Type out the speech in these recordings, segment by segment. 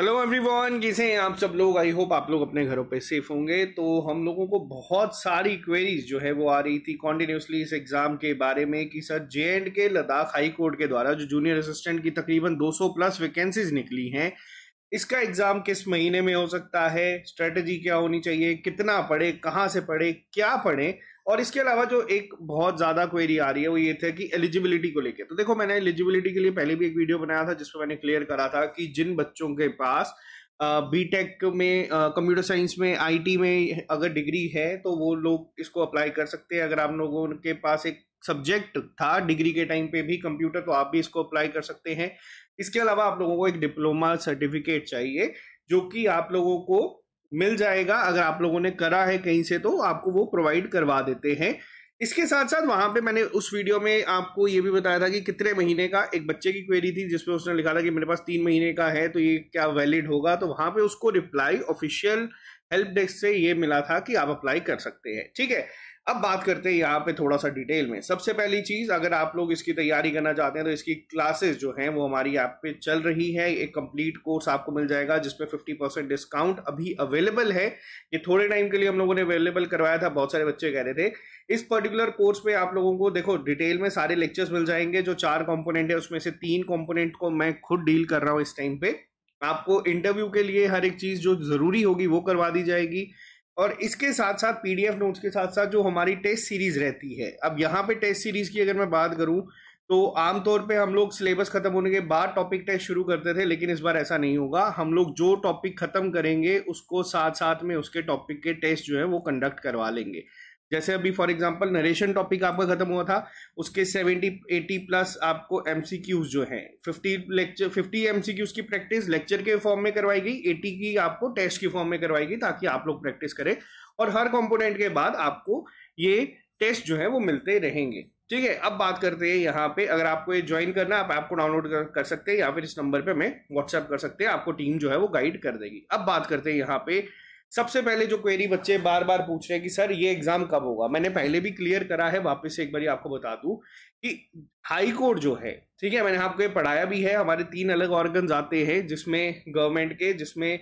hello everyone कैसे हैं आप सब लोग आई होप आप लोग अपने घरों पे सेफ होंगे तो हम लोगों को बहुत सारी क्वेरीज जो है वो आ रही थी कॉन्टिन्यूसली इस एग्जाम के बारे में कि सर जे एंड के लद्दाख हाई कोर्ट के द्वारा जो जूनियर असिस्टेंट की तकरीबन 200 प्लस वैकेंसीज निकली हैं इसका एग्जाम किस महीने में हो सकता है स्ट्रेटजी क्या होनी चाहिए कितना पढ़े कहाँ से पढ़े क्या पढ़े और इसके अलावा जो एक बहुत ज्यादा क्वेरी आ रही है वो ये थे कि एलिजिबिलिटी को लेकर तो देखो मैंने एलिजिबिलिटी के लिए पहले भी एक वीडियो बनाया था जिसमें मैंने क्लियर करा था कि जिन बच्चों के पास बीटेक में कंप्यूटर साइंस में आईटी में अगर डिग्री है तो वो लोग इसको अप्लाई कर सकते हैं अगर आप लोगों के पास एक सब्जेक्ट था डिग्री के टाइम पे भी कंप्यूटर तो आप भी इसको अप्लाई कर सकते हैं इसके अलावा आप लोगों को एक डिप्लोमा सर्टिफिकेट चाहिए जो कि आप लोगों को मिल जाएगा अगर आप लोगों ने करा है कहीं से तो आपको वो प्रोवाइड करवा देते हैं इसके साथ साथ वहां पे मैंने उस वीडियो में आपको ये भी बताया था कि कितने महीने का एक बच्चे की क्वेरी थी जिसमें उसने लिखा था कि मेरे पास तीन महीने का है तो ये क्या वैलिड होगा तो वहां पे उसको रिप्लाई ऑफिशियल हेल्प डेस्क से ये मिला था कि आप अप्लाई कर सकते हैं ठीक है अब बात करते हैं यहाँ पे थोड़ा सा डिटेल में सबसे पहली चीज़ अगर आप लोग इसकी तैयारी करना चाहते हैं तो इसकी क्लासेस जो हैं वो हमारी ऐप पे चल रही है एक कंप्लीट कोर्स आपको मिल जाएगा जिसपे 50 परसेंट डिस्काउंट अभी अवेलेबल है ये थोड़े टाइम के लिए हम लोगों ने अवेलेबल करवाया था बहुत सारे बच्चे कह रहे थे इस पर्टिकुलर कोर्स में आप लोगों को देखो डिटेल में सारे लेक्चर्स मिल जाएंगे जो चार कॉम्पोनेंट है उसमें से तीन कॉम्पोनेंट को मैं खुद डील कर रहा हूँ इस टाइम पे आपको इंटरव्यू के लिए हर एक चीज़ जो ज़रूरी होगी वो करवा दी जाएगी और इसके साथ साथ पीडीएफ नोट्स के साथ साथ जो हमारी टेस्ट सीरीज रहती है अब यहाँ पे टेस्ट सीरीज की अगर मैं बात करूँ तो आमतौर पे हम लोग सिलेबस खत्म होने के बाद टॉपिक टेस्ट शुरू करते थे लेकिन इस बार ऐसा नहीं होगा हम लोग जो टॉपिक खत्म करेंगे उसको साथ साथ में उसके टॉपिक के टेस्ट जो है वो कंडक्ट करवा लेंगे जैसे अभी फॉर एग्जांपल नरेशन टॉपिक आपका खत्म हुआ था उसके 70 80 प्लस आपको एमसीक्यूज जो हैं 50 लेक्चर 50 एमसीक्यूज की प्रैक्टिस लेक्चर के फॉर्म में करवाई गई 80 की आपको टेस्ट के फॉर्म में करवाई गई ताकि आप लोग प्रैक्टिस करें और हर कंपोनेंट के बाद आपको ये टेस्ट जो है वो मिलते रहेंगे ठीक है अब बात करते हैं यहाँ पे अगर आपको ये ज्वाइन करना आप ऐप को डाउनलोड कर, कर सकते हैं या फिर इस नंबर पे मैं व्हाट्सएप कर सकते हैं आपको टीम जो है वो गाइड कर देगी अब बात करते हैं यहाँ पे सबसे पहले जो क्वेरी बच्चे बार बार पूछ रहे हैं कि सर ये एग्जाम कब होगा मैंने पहले भी क्लियर करा है वापस से एक बार आपको बता दूं कि हाई कोर्ट जो है ठीक है मैंने आपको ये पढ़ाया भी है हमारे तीन अलग ऑर्गन आते हैं जिसमें गवर्नमेंट के जिसमें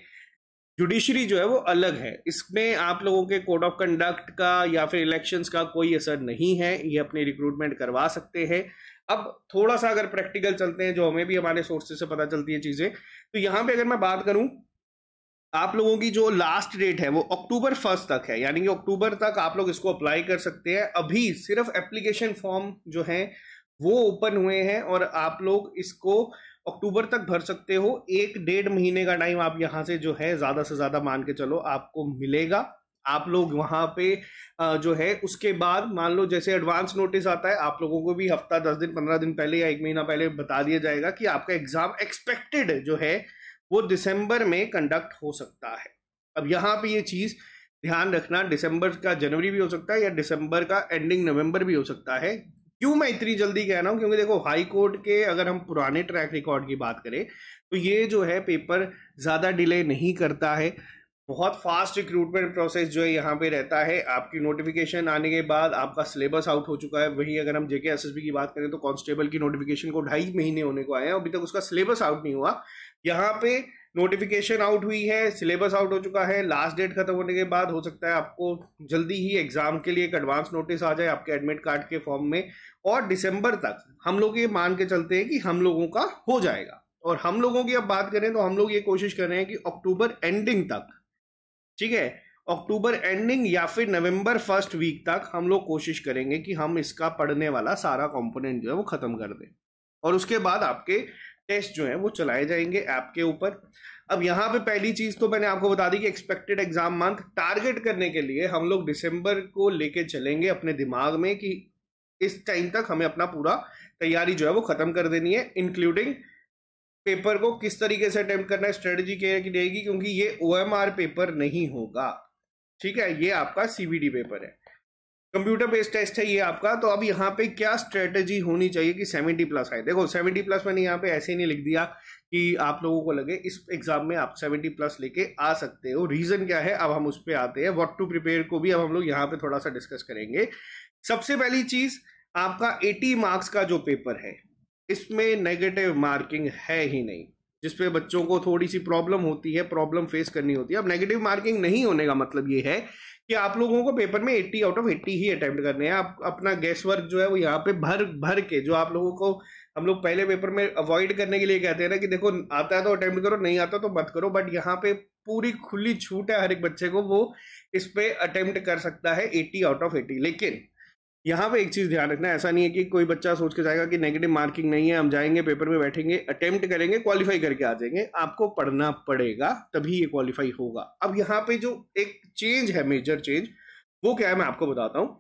जुडिशरी जो है वो अलग है इसमें आप लोगों के कोड ऑफ कंडक्ट का या फिर इलेक्शंस का कोई असर नहीं है ये अपने रिक्रूटमेंट करवा सकते हैं अब थोड़ा सा अगर प्रैक्टिकल चलते हैं जो हमें भी हमारे सोर्सेज से पता चलती है चीज़ें तो यहाँ पे अगर मैं बात करूँ आप लोगों की जो लास्ट डेट है वो अक्टूबर फर्स्ट तक है यानी कि अक्टूबर तक आप लोग इसको अप्लाई कर सकते हैं अभी सिर्फ एप्लीकेशन फॉर्म जो है वो ओपन हुए हैं और आप लोग इसको अक्टूबर तक भर सकते हो एक डेढ़ महीने का टाइम आप यहाँ से जो है ज़्यादा से ज़्यादा मान के चलो आपको मिलेगा आप लोग वहाँ पे जो है उसके बाद मान लो जैसे एडवांस नोटिस आता है आप लोगों को भी हफ्ता दस दिन पंद्रह दिन पहले या एक महीना पहले बता दिया जाएगा कि आपका एग्ज़ाम एक्सपेक्टेड जो है वो दिसंबर में कंडक्ट हो सकता है अब यहाँ पे ये चीज़ ध्यान रखना दिसंबर का जनवरी भी हो सकता है या दिसंबर का एंडिंग नवंबर भी हो सकता है क्यों मैं इतनी जल्दी कह रहा हूँ क्योंकि देखो हाई कोर्ट के अगर हम पुराने ट्रैक रिकॉर्ड की बात करें तो ये जो है पेपर ज़्यादा डिले नहीं करता है बहुत फास्ट रिक्रूटमेंट प्रोसेस जो है यहाँ पे रहता है आपकी नोटिफिकेशन आने के बाद आपका सिलेबस आउट हो चुका है वहीं अगर हम जेके एस की बात करें तो कांस्टेबल की नोटिफिकेशन को ढाई महीने होने को आए हैं अभी तक उसका सिलेबस आउट नहीं हुआ यहाँ पे नोटिफिकेशन आउट हुई है सिलेबस आउट हो चुका है लास्ट डेट खत्म होने के बाद हो सकता है आपको जल्दी ही एग्जाम के लिए एक एडवांस नोटिस आ जाए आपके एडमिट कार्ड के फॉर्म में और दिसंबर तक हम लोग ये मान के चलते हैं कि हम लोगों का हो जाएगा और हम लोगों की अब बात करें तो हम लोग ये कोशिश कर रहे हैं कि अक्टूबर एंडिंग तक ठीक है अक्टूबर एंडिंग या फिर नवंबर फर्स्ट वीक तक हम लोग कोशिश करेंगे कि हम इसका पढ़ने वाला सारा कंपोनेंट जो है वो खत्म कर दें और उसके बाद आपके टेस्ट जो है वो चलाए जाएंगे ऐप के ऊपर अब यहाँ पे पहली चीज तो मैंने आपको बता दी कि एक्सपेक्टेड एग्जाम मंथ टारगेट करने के लिए हम लोग दिसंबर को लेके चलेंगे अपने दिमाग में कि इस टाइम तक हमें अपना पूरा तैयारी जो है वो खत्म कर देनी है इंक्लूडिंग पेपर को किस तरीके से अटेम्प्ट करना है स्ट्रेटजी क्या रहेगी क्योंकि ये ओ पेपर नहीं होगा ठीक है ये आपका सीबीडी पेपर है कंप्यूटर बेस्ड टेस्ट है ये आपका तो अब यहाँ पे क्या स्ट्रेटजी होनी चाहिए कि सेवेंटी प्लस आए देखो सेवेंटी प्लस मैंने यहाँ पे ऐसे नहीं लिख दिया कि आप लोगों को लगे इस एग्जाम में आप सेवेंटी प्लस लेके आ सकते हो रीजन क्या है अब हम उस पर आते हैं वॉट टू प्रिपेयर को भी अब हम लोग यहाँ पे थोड़ा सा डिस्कस करेंगे सबसे पहली चीज आपका एटी मार्क्स का जो पेपर है इसमें नेगेटिव मार्किंग है ही नहीं जिसपे बच्चों को थोड़ी सी प्रॉब्लम होती है प्रॉब्लम फेस करनी होती है अब नेगेटिव मार्किंग नहीं होने का मतलब ये है कि आप लोगों को पेपर में 80 आउट ऑफ 80 ही अटेम्प्ट करने हैं आप अपना गैस वर्क जो है वो यहाँ पे भर भर के जो आप लोगों को हम लोग पहले पेपर में अवॉइड करने के लिए कहते हैं ना कि देखो आता है तो अटेम्प्ट करो नहीं आता तो मत करो बट यहाँ पे पूरी खुली छूट है हर एक बच्चे को वो इस पर अटेम्प्ट कर सकता है एट्टी आउट ऑफ एटी लेकिन यहाँ पे एक चीज़ ध्यान रखना ऐसा नहीं है कि कोई बच्चा सोच के जाएगा कि नेगेटिव मार्किंग नहीं है हम जाएंगे पेपर में बैठेंगे अटेम्प्ट करेंगे क्वालिफाई करके आ जाएंगे आपको पढ़ना पड़ेगा तभी ये क्वालिफाई होगा अब यहाँ पे जो एक चेंज है मेजर चेंज वो क्या है मैं आपको बताता हूँ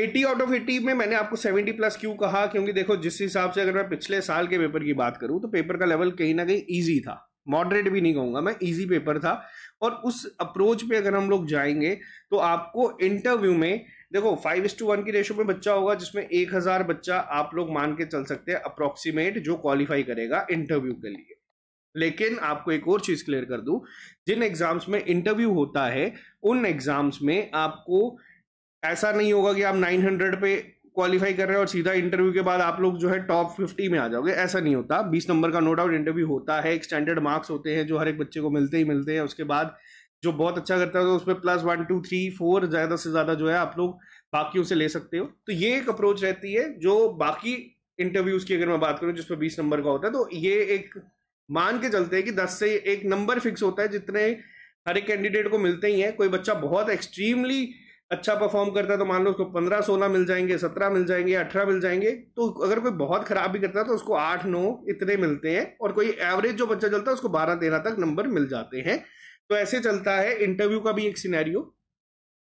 80 आउट ऑफ 80 में मैंने आपको 70 प्लस क्यों कहा क्योंकि देखो जिस हिसाब से अगर मैं पिछले साल के पेपर की बात करूं तो पेपर का लेवल कहीं ना कहीं ईजी था मॉडरेट भी नहीं कहूंगा मैं इजी पेपर था और उस अप्रोच पे अगर हम लोग जाएंगे तो आपको इंटरव्यू में देखो फाइव इस टू वन की रेशो में बच्चा होगा जिसमें एक हजार बच्चा आप लोग मान के चल सकते हैं अप्रोक्सीमेट जो क्वालिफाई करेगा इंटरव्यू के लिए लेकिन आपको एक और चीज क्लियर कर दू जिन एग्जाम्स में इंटरव्यू होता है उन एग्जाम्स में आपको ऐसा नहीं होगा कि आप नाइन पे क्वालिफाई कर रहे हो और सीधा इंटरव्यू के बाद आप लोग जो है टॉप फिफ्टी में आ जाओगे ऐसा नहीं होता बीस नंबर का नो डाउट इंटरव्यू होता है एक स्टैंडर्ड मार्क्स होते हैं जो हर एक बच्चे को मिलते ही मिलते हैं उसके बाद जो बहुत अच्छा करता है तो उसमें plus one two three four ज्यादा से ज्यादा जो है आप लोग बाकी से ले सकते हो तो ये एक अप्रोच रहती है जो बाकी इंटरव्यूज की अगर मैं बात करूं जिसमें बीस नंबर का होता है तो ये एक मान के चलते हैं कि दस से एक नंबर फिक्स होता है जितने हर एक कैंडिडेट को मिलते ही हैं कोई बच्चा बहुत एक्सट्रीमली अच्छा परफॉर्म करता है तो मान लो उसको पंद्रह सोलह मिल जाएंगे सत्रह मिल जाएंगे अठारह मिल जाएंगे तो अगर कोई बहुत खराब भी करता है तो उसको आठ नौ इतने मिलते हैं और कोई एवरेज जो बच्चा चलता है उसको बारह तेरह तक नंबर मिल जाते हैं तो ऐसे चलता है इंटरव्यू का भी एक सिनेरियो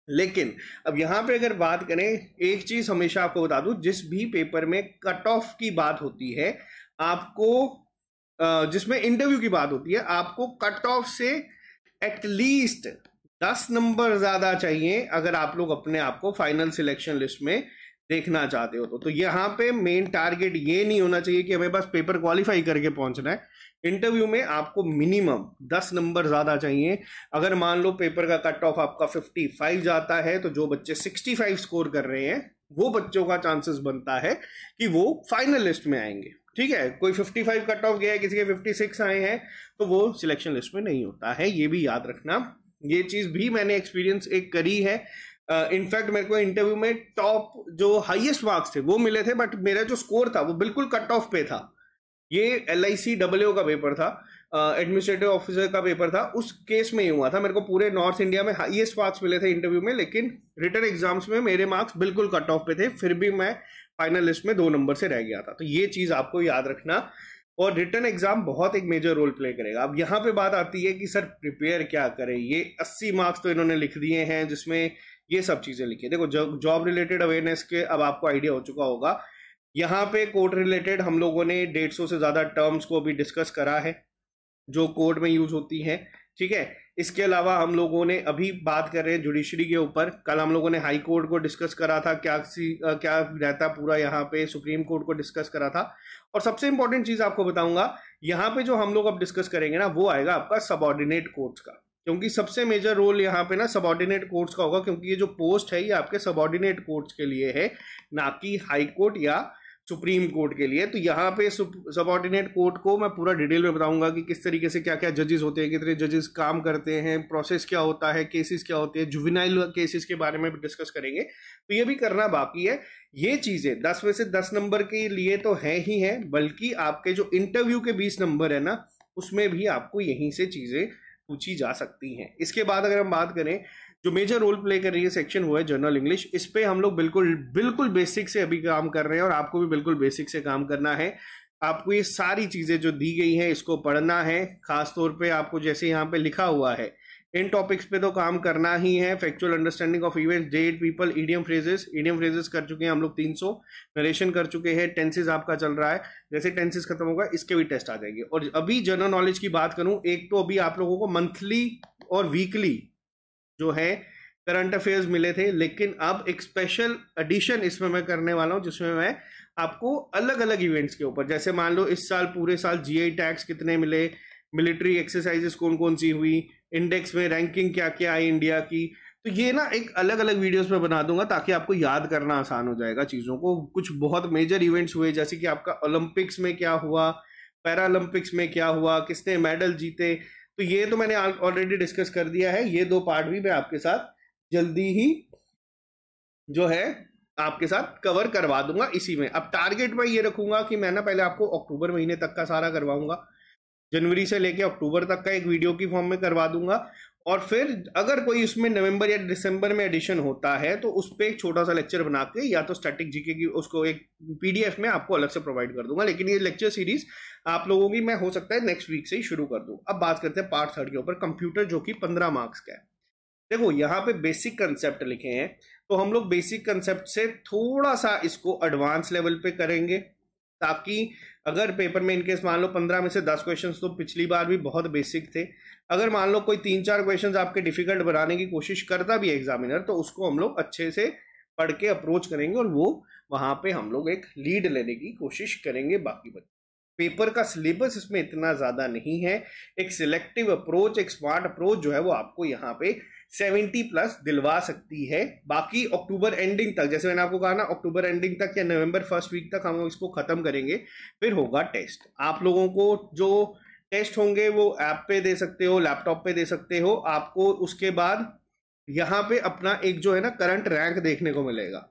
लेकिन अब यहां पे अगर बात करें एक चीज हमेशा आपको बता दू जिस भी पेपर में कट ऑफ की बात होती है आपको जिसमें इंटरव्यू की बात होती है आपको कट ऑफ से एटलीस्ट दस नंबर ज्यादा चाहिए अगर आप लोग अपने आप को फाइनल सिलेक्शन लिस्ट में देखना चाहते हो तो तो यहाँ पे मेन टारगेट ये नहीं होना चाहिए कि हमें बस पेपर क्वालिफाई करके पहुंचना है इंटरव्यू में आपको मिनिमम दस नंबर ज़्यादा चाहिए अगर मान लो पेपर का कट ऑफ आपका फिफ्टी फाइव जाता है तो जो बच्चे सिक्सटी फाइव स्कोर कर रहे हैं वो बच्चों का चांसेस बनता है कि वो फाइनल लिस्ट में आएंगे ठीक है कोई फिफ्टी फाइव कट ऑफ गया है किसी के फिफ्टी सिक्स आए हैं तो वो सिलेक्शन लिस्ट में नहीं होता है ये भी याद रखना ये चीज़ भी मैंने एक्सपीरियंस एक करी है इनफैक्ट uh, मेरे को इंटरव्यू में टॉप जो हाईएस्ट मार्क्स थे वो मिले थे बट मेरा जो स्कोर था वो बिल्कुल कट ऑफ पे था ये एल आई सी डब्ल्यू का पेपर था एडमिनिस्ट्रेटिव uh, ऑफिसर का पेपर था उस केस में ही हुआ था मेरे को पूरे नॉर्थ इंडिया में हाईएस्ट मार्क्स मिले थे इंटरव्यू में लेकिन रिटर्न एग्जाम्स में मेरे मार्क्स बिल्कुल कट ऑफ पे थे फिर भी मैं फाइनल लिस्ट में दो नंबर से रह गया था तो ये चीज़ आपको याद रखना और रिटर्न एग्जाम बहुत एक मेजर रोल प्ले करेगा अब यहाँ पे बात आती है कि सर प्रिपेयर क्या करें ये 80 मार्क्स तो इन्होंने लिख दिए हैं जिसमें ये सब चीजें है देखो जॉब रिलेटेड अवेयरनेस के अब आपको आइडिया हो चुका होगा यहाँ पे कोर्ट रिलेटेड हम लोगों ने डेढ़ सौ से ज़्यादा टर्म्स को अभी डिस्कस करा है जो कोर्ट में यूज होती हैं ठीक है इसके अलावा हम लोगों ने अभी बात कर रहे हैं जुडिशरी के ऊपर कल हम लोगों ने हाई कोर्ट को डिस्कस करा था क्या सी, क्या रहता पूरा यहाँ पे सुप्रीम कोर्ट को डिस्कस करा था और सबसे इंपॉर्टेंट चीज़ आपको बताऊंगा यहाँ पे जो हम लोग अब डिस्कस करेंगे ना वो आएगा आपका सबॉर्डिनेट कोर्ट्स का क्योंकि सबसे मेजर रोल यहाँ पे ना सबॉर्डिनेट कोर्ट्स का होगा क्योंकि ये जो पोस्ट है ये आपके सबॉर्डिनेट कोर्ट्स के लिए है ना कि हाई कोर्ट या सुप्रीम कोर्ट के लिए तो यहाँ पे सबॉर्डिनेट कोर्ट को मैं पूरा डिटेल में बताऊंगा कि किस तरीके से क्या क्या जजेस होते हैं कितने जजेस काम करते हैं प्रोसेस क्या होता है केसेस क्या होते हैं जुविनाइल केसेस के बारे में भी डिस्कस करेंगे तो ये भी करना बाकी है ये चीज़ें दस में से दस नंबर के लिए तो है ही है बल्कि आपके जो इंटरव्यू के बीस नंबर है ना उसमें भी आपको यहीं से चीज़ें पूछी जा सकती हैं इसके बाद अगर हम बात करें जो मेजर रोल प्ले कर रही है सेक्शन हुआ है जनरल इंग्लिश इस पर हम लोग बिल्कुल बिल्कुल बेसिक से अभी काम कर रहे हैं और आपको भी बिल्कुल बेसिक से काम करना है आपको ये सारी चीज़ें जो दी गई हैं इसको पढ़ना है खासतौर पर आपको जैसे यहाँ पे लिखा हुआ है इन टॉपिक्स पे तो काम करना ही है factual understanding of events date people idiom phrases idiom phrases कर चुके हैं हम लोग 300 नरेशन कर चुके हैं टेंसेज आपका चल रहा है जैसे टेंसेज खत्म होगा इसके भी टेस्ट आ जाएंगे और अभी जनरल नॉलेज की बात करूं एक तो अभी आप लोगों को मंथली और वीकली जो है करंट अफेयर्स मिले थे लेकिन अब एक स्पेशल एडिशन इसमें मैं करने वाला हूँ जिसमें मैं आपको अलग अलग इवेंट्स के ऊपर जैसे मान लो इस साल पूरे साल जी टैक्स कितने मिले मिलिट्री एक्सरसाइजेस कौन कौन सी हुई इंडेक्स में रैंकिंग क्या क्या आई इंडिया की तो ये ना एक अलग अलग वीडियोस में बना दूंगा ताकि आपको याद करना आसान हो जाएगा चीज़ों को कुछ बहुत मेजर इवेंट्स हुए जैसे कि आपका ओलंपिक्स में क्या हुआ पैरालंपिक्स में क्या हुआ किसने मेडल जीते तो ये तो मैंने ऑलरेडी डिस्कस कर दिया है ये दो पार्ट भी मैं आपके साथ जल्दी ही जो है आपके साथ कवर करवा दूंगा इसी में अब टारगेट में ये रखूंगा कि मैं ना पहले आपको अक्टूबर महीने तक का सारा करवाऊंगा जनवरी से लेके अक्टूबर तक का एक वीडियो की फॉर्म में करवा दूंगा और फिर अगर कोई उसमें नवंबर या दिसंबर में एडिशन होता है तो उस पर एक छोटा सा लेक्चर बना के या तो स्टैटिक जीके की उसको एक पीडीएफ में आपको अलग से प्रोवाइड कर दूंगा लेकिन ये लेक्चर सीरीज आप लोगों की मैं हो सकता है नेक्स्ट वीक से ही शुरू कर दूँ अब बात करते हैं पार्ट थर्ड के ऊपर कंप्यूटर जो कि पंद्रह मार्क्स का है देखो यहाँ पे बेसिक कंसेप्ट लिखे हैं तो हम लोग बेसिक कंसेप्ट से थोड़ा सा इसको एडवांस लेवल पे करेंगे ताकि अगर पेपर में इनकेस मान लो पंद्रह में से दस क्वेश्चन तो पिछली बार भी बहुत बेसिक थे अगर मान लो कोई तीन चार क्वेश्चन आपके डिफिकल्ट बनाने की कोशिश करता भी एग्जामिनर तो उसको हम लोग अच्छे से पढ़ के अप्रोच करेंगे और वो वहाँ पे हम लोग एक लीड लेने की कोशिश करेंगे बाकी बच्चे पेपर का सिलेबस इसमें इतना ज़्यादा नहीं है एक सिलेक्टिव अप्रोच एक स्मार्ट अप्रोच जो है वो आपको यहाँ पे सेवेंटी प्लस दिलवा सकती है बाकी अक्टूबर एंडिंग तक जैसे मैंने आपको कहा ना अक्टूबर एंडिंग तक या नवंबर फर्स्ट वीक तक हम लोग इसको खत्म करेंगे फिर होगा टेस्ट आप लोगों को जो टेस्ट होंगे वो ऐप पे दे सकते हो लैपटॉप पे दे सकते हो आपको उसके बाद यहाँ पे अपना एक जो है ना करंट रैंक देखने को मिलेगा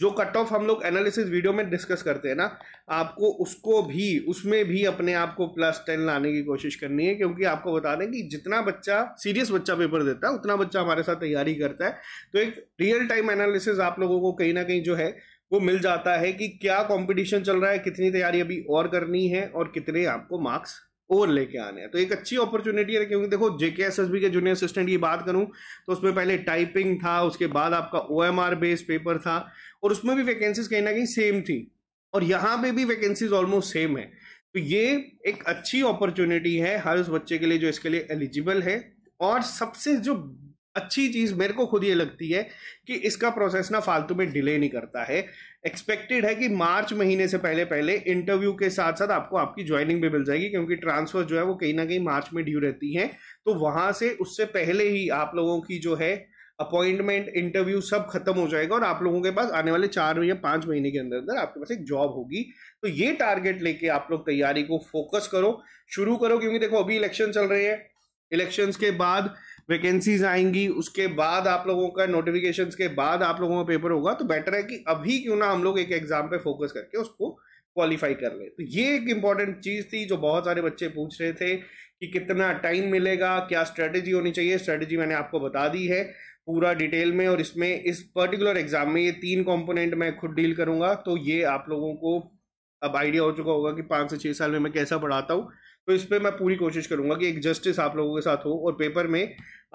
जो कट ऑफ हम लोग एनालिसिस वीडियो में डिस्कस करते हैं ना आपको उसको भी उसमें भी अपने आप को प्लस टेन लाने की कोशिश करनी है क्योंकि आपको बता दें कि जितना बच्चा सीरियस बच्चा पेपर देता है उतना बच्चा हमारे साथ तैयारी करता है तो एक रियल टाइम एनालिसिस आप लोगों को कहीं ना कहीं जो है वो मिल जाता है कि क्या कॉम्पिटिशन चल रहा है कितनी तैयारी अभी और करनी है और कितने आपको मार्क्स और लेके आने हैं तो एक अच्छी अपॉर्चुनिटी है क्योंकि देखो जेके एस एस बी के जूनियर असिस्टेंट की बात करूं तो उसमें पहले टाइपिंग था उसके बाद आपका O M R based paper था और उसमें भी वैकेंसीज कहीं ना कहीं सेम थी और यहाँ पे भी वैकेंसीज ऑलमोस्ट सेम है तो ये एक अच्छी अपॉर्चुनिटी है हर उस बच्चे के लिए जो इसके लिए एलिजिबल है और सबसे जो अच्छी चीज मेरे को खुद ये लगती है कि इसका प्रोसेस ना फालतू में डिले नहीं करता है एक्सपेक्टेड है कि मार्च महीने से पहले पहले इंटरव्यू के साथ साथ आपको आपकी ज्वाइनिंग भी मिल जाएगी क्योंकि ट्रांसफर जो है वो कहीं ना कहीं मार्च में ड्यू रहती है तो वहां से उससे पहले ही आप लोगों की जो है अपॉइंटमेंट इंटरव्यू सब खत्म हो जाएगा और आप लोगों के पास आने वाले चार या पांच महीने के अंदर अंदर आपके पास एक जॉब होगी तो ये टारगेट लेके आप लोग तैयारी को फोकस करो शुरू करो क्योंकि देखो अभी इलेक्शन चल रहे हैं इलेक्शंस के बाद वैकेंसीज आएंगी उसके बाद आप लोगों का नोटिफिकेशन के बाद आप लोगों का पेपर होगा तो बेटर है कि अभी क्यों ना हम लोग एक एग्जाम पे फोकस करके उसको क्वालिफाई कर ले तो ये एक इंपॉर्टेंट चीज थी जो बहुत सारे बच्चे पूछ रहे थे कि कितना टाइम मिलेगा क्या स्ट्रेटेजी होनी चाहिए स्ट्रेटेजी मैंने आपको बता दी है पूरा डिटेल में और इसमें इस पर्टिकुलर एग्जाम में ये तीन कंपोनेंट मैं खुद डील करूंगा तो ये आप लोगों को अब आइडिया हो चुका होगा कि पाँच से छः साल में मैं कैसा पढ़ाता हूँ तो इस पर मैं पूरी कोशिश करूँगा कि एक जस्टिस आप लोगों के साथ हो और पेपर में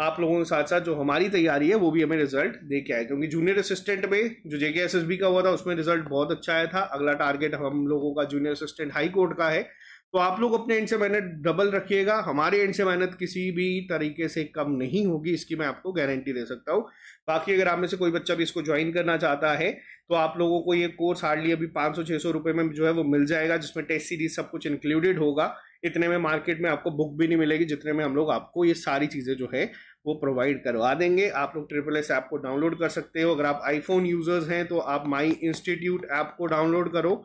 आप लोगों के साथ साथ जो हमारी तैयारी है वो भी हमें रिजल्ट दे के आए क्योंकि जूनियर असिस्टेंट में जो जेके एस का हुआ था उसमें रिजल्ट बहुत अच्छा आया था अगला टारगेट हम लोगों का जूनियर असिस्टेंट हाई कोर्ट का है तो आप लोग अपने एंड से मेहनत डबल रखिएगा हमारे एंड से मेहनत किसी भी तरीके से कम नहीं होगी इसकी मैं आपको गारंटी दे सकता हूँ बाकी अगर आप में से कोई बच्चा भी इसको ज्वाइन करना चाहता है तो आप लोगों को ये कोर्स हार्डली अभी पाँच सौ छः सौ रुपये में जो है वो मिल जाएगा जिसमें टेस्ट सीरीज सब कुछ इंक्लूडेड होगा इतने में मार्केट में आपको बुक भी नहीं मिलेगी जितने में हम लोग आपको ये सारी चीज़ें जो है वो प्रोवाइड करवा देंगे आप लोग ट्रिपल एस ऐप को डाउनलोड कर सकते हो अगर आप आईफोन यूजर्स हैं तो आप माई इंस्टीट्यूट ऐप को डाउनलोड करो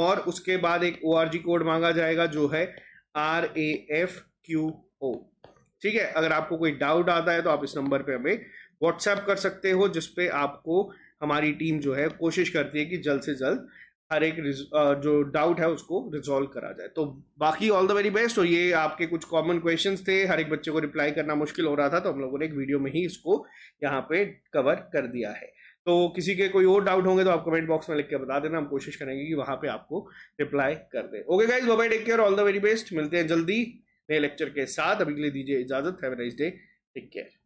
और उसके बाद एक ओ कोड मांगा जाएगा जो है R A F Q O ठीक है अगर आपको कोई डाउट आता है तो आप इस नंबर पे हमें व्हाट्सएप कर सकते हो जिसपे आपको हमारी टीम जो है कोशिश करती है कि जल्द से जल्द हर एक जो डाउट है उसको रिजॉल्व करा जाए तो बाकी ऑल द वेरी बेस्ट और ये आपके कुछ कॉमन क्वेश्चंस थे हर एक बच्चे को रिप्लाई करना मुश्किल हो रहा था तो हम लोगों ने एक वीडियो में ही इसको यहाँ पे कवर कर दिया है तो किसी के कोई और डाउट होंगे तो आप कमेंट बॉक्स में लिख के बता देना हम कोशिश करेंगे कि वहां पे आपको रिप्लाई कर दें okay guys bye take care all the very best मिलते हैं जल्दी नए लेक्चर के साथ अभी के लिए दीजिए इजाजत have nice day take care